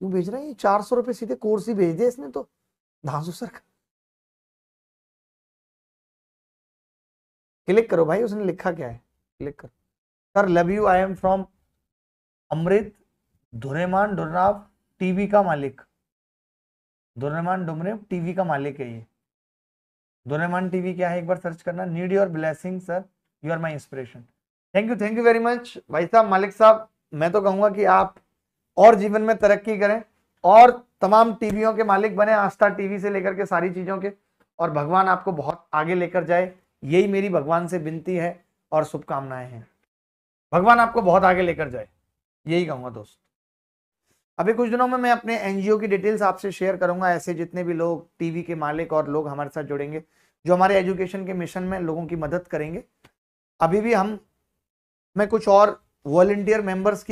क्यों भेज रहे हैं चार सौ रुपए सीधे कोर्स ही भेज दिया इसने तो धांसू सर का क्लिक करो भाई उसने लिखा क्या है क्लिक करो sir love you I am from Amrit धुरेमान डुरनाव टीवी का मालिक धुरेमान डुमरे टीवी का मालिक है ये धुरेमान टीवी क्या है एक बार सर्च करना need your blessing sir you are my inspiration thank you thank you very much भाई साहब मालिक साहब मैं तो कहूँगा कि आप और जीवन में तरक्की करें और तमाम टीवियों के मालिक बने आस्था टीवी से लेकर के सारी चीज़ों के और भगवान आपको बहुत आगे लेकर जाए यही मेरी भगवान से विनती है और शुभकामनाएं हैं भगवान आपको बहुत आगे लेकर जाए यही कहूंगा दोस्त अभी कुछ दिनों में मैं अपने एनजीओ की डिटेल्स आपसे शेयर करूंगा ऐसे जितने भी लोग टीवी के मालिक और लोग हमारे साथ जुड़ेंगे जो हमारे एजुकेशन के मिशन में लोगों की मदद करेंगे अभी भी हम मैं कुछ और वॉल्टियर मेंबर्स की